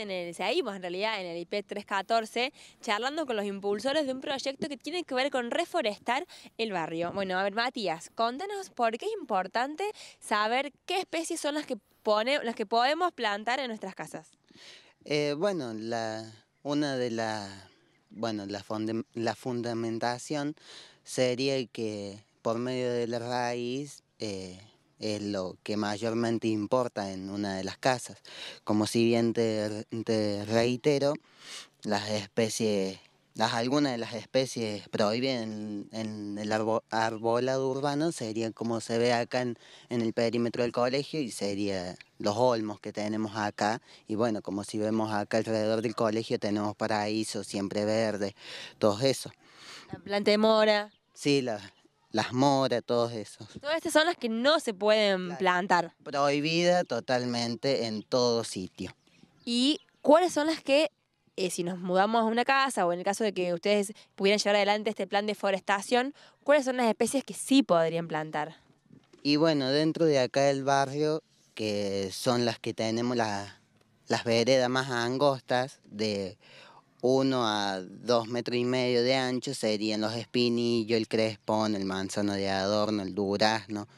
En el, en realidad en el IP 314 charlando con los impulsores de un proyecto que tiene que ver con reforestar el barrio. Bueno, a ver, Matías, contanos por qué es importante saber qué especies son las que, pone, las que podemos plantar en nuestras casas. Eh, bueno, una de las, bueno, la, fundamentación sería que por medio de la raíz eh, es lo que mayormente importa en una de las casas. Como si bien te, reitero, las especies, las, algunas de las especies prohibidas en, el arbolado urbano serían como se ve acá en, el perímetro del colegio y serían los olmos que tenemos acá. Y bueno, como si vemos acá alrededor del colegio tenemos paraíso, siempre verde, todo eso. La planta mora. Sí, la, las moras, todos esos. Todas estas son las que no se pueden plantar. Prohibida totalmente en todo sitio. ¿Y cuáles son las que, eh, si nos mudamos a una casa o en el caso de que ustedes pudieran llevar adelante este plan de forestación, cuáles son las especies que sí podrían plantar? Y bueno, dentro de acá del barrio, que son las que tenemos las veredas más angostas de uno a dos metros y medio de ancho serían los espinillos, el crespón, el manzano de adorno, el durazno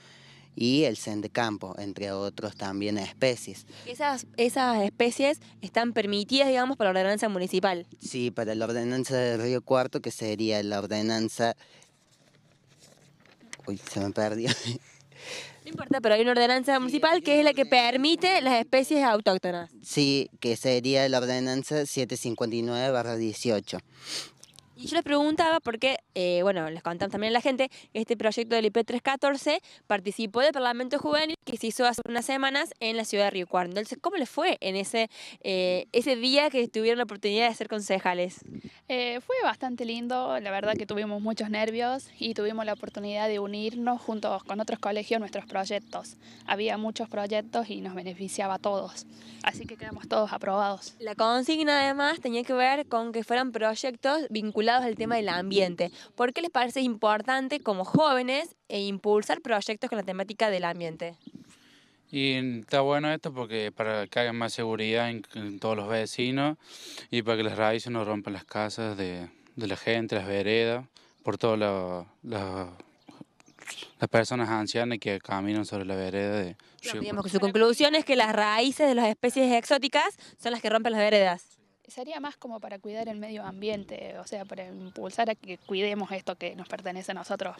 y el campo, entre otros también especies. Esas, esas especies están permitidas, digamos, para la ordenanza municipal. Sí, para la ordenanza del Río Cuarto, que sería la ordenanza... Uy, se me perdió. No importa, pero hay una ordenanza municipal que es la que permite las especies autóctonas. Sí, que sería la ordenanza 759-18. Y yo les preguntaba porque, qué, eh, bueno, les contamos también a la gente, este proyecto del IP314 participó del Parlamento Juvenil que se hizo hace unas semanas en la ciudad de Río Cuarto. Entonces, ¿cómo les fue en ese, eh, ese día que tuvieron la oportunidad de ser concejales? Eh, fue bastante lindo, la verdad que tuvimos muchos nervios y tuvimos la oportunidad de unirnos juntos con otros colegios nuestros proyectos. Había muchos proyectos y nos beneficiaba a todos, así que quedamos todos aprobados. La consigna además tenía que ver con que fueran proyectos vinculados ¿El tema del ambiente. ¿Por qué les parece importante como jóvenes e impulsar proyectos con la temática del ambiente? Y está bueno esto porque para que haya más seguridad en, todos los vecinos y para que las raíces no rompan las casas de, la gente, las veredas, por todas las personas ancianas que caminan sobre la vereda. que su conclusión es que las raíces de las especies exóticas son las que rompen las veredas. Sería más como para cuidar el medio ambiente, o sea, para impulsar a que cuidemos esto que nos pertenece a nosotros,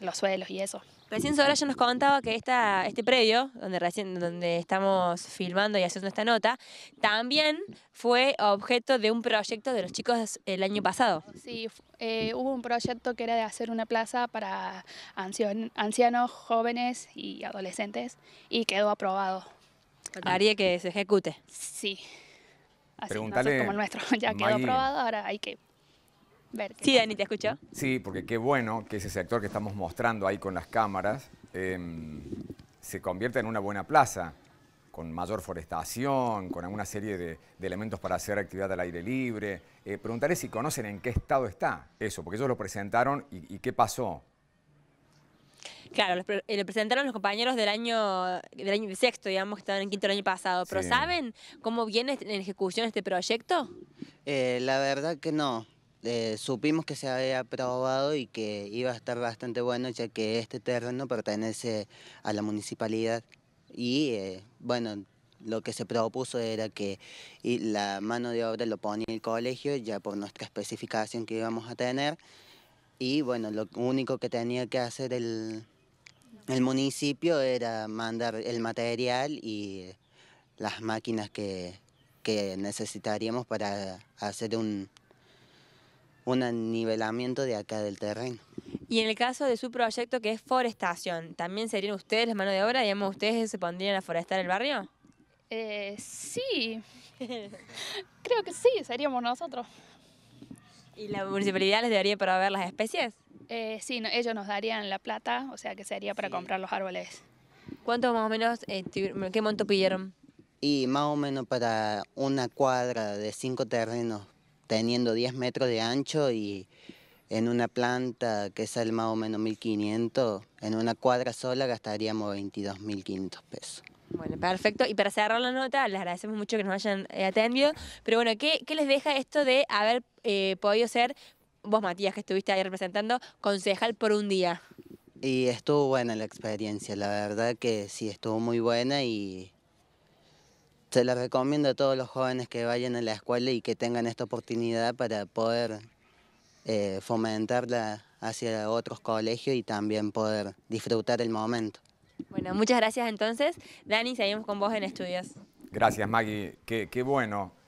los suelos y eso. Recién ahora ya nos contaba que este predio, donde recién donde estamos filmando y haciendo esta nota, también fue objeto de un proyecto de los chicos el año pasado. Sí, eh, hubo un proyecto que era de hacer una plaza para ancianos, jóvenes y adolescentes y quedó aprobado. Haría que se ejecute. Sí. Así, como el nuestro, ya quedó aprobado, ahora hay que ver. Sí, Dani, ¿te escuchó? Sí, porque qué bueno que ese sector que estamos mostrando ahí con las cámaras em, se convierta en una buena plaza, con mayor forestación, con alguna serie de, elementos para hacer actividad al aire libre. Eh, preguntaré si conocen en qué estado está eso, porque ellos lo presentaron y qué pasó. Claro, lo, eh, presentaron los compañeros del año, del año sexto, digamos, que estaban en quinto el año pasado. ¿Pero saben cómo viene este, en ejecución este proyecto? Eh, la verdad que no. Eh, supimos que se había aprobado y que iba a estar bastante bueno, ya que este terreno pertenece a la municipalidad. Y bueno, lo que se propuso era que la mano de obra lo ponía el colegio, ya por nuestra especificación que íbamos a tener. Y bueno, lo único que tenía que hacer el el municipio era mandar el material y las máquinas que, necesitaríamos para hacer un, un nivelamiento de acá del terreno. Y en el caso de su proyecto que es forestación, ¿también serían ustedes las mano de obra? Digamos, ¿ustedes se pondrían a forestar el barrio? Eh, sí, creo que sí, seríamos nosotros. ¿Y la municipalidad les daría para ver las especies? Eh, sí, ellos nos darían la plata, o sea que sería para comprar los árboles. ¿Cuánto más o menos, este, qué monto pidieron? Y más o menos para una cuadra de cinco terrenos, teniendo 10 metros de ancho y en una planta que el más o menos 1.500, en una cuadra sola gastaríamos 22.500 pesos. Bueno, perfecto. Y para cerrar la nota, les agradecemos mucho que nos hayan eh, atendido. Pero bueno, ¿qué, les deja esto de haber eh, podido ser, vos Matías, que estuviste ahí representando, concejal por un día? Y estuvo buena la experiencia, la verdad que sí, estuvo muy buena y se la recomiendo a todos los jóvenes que vayan a la escuela y que tengan esta oportunidad para poder eh, fomentarla hacia otros colegios y también poder disfrutar el momento. Bueno, muchas gracias entonces. Dani, seguimos con vos en estudios. Gracias, Maggie. Qué, qué bueno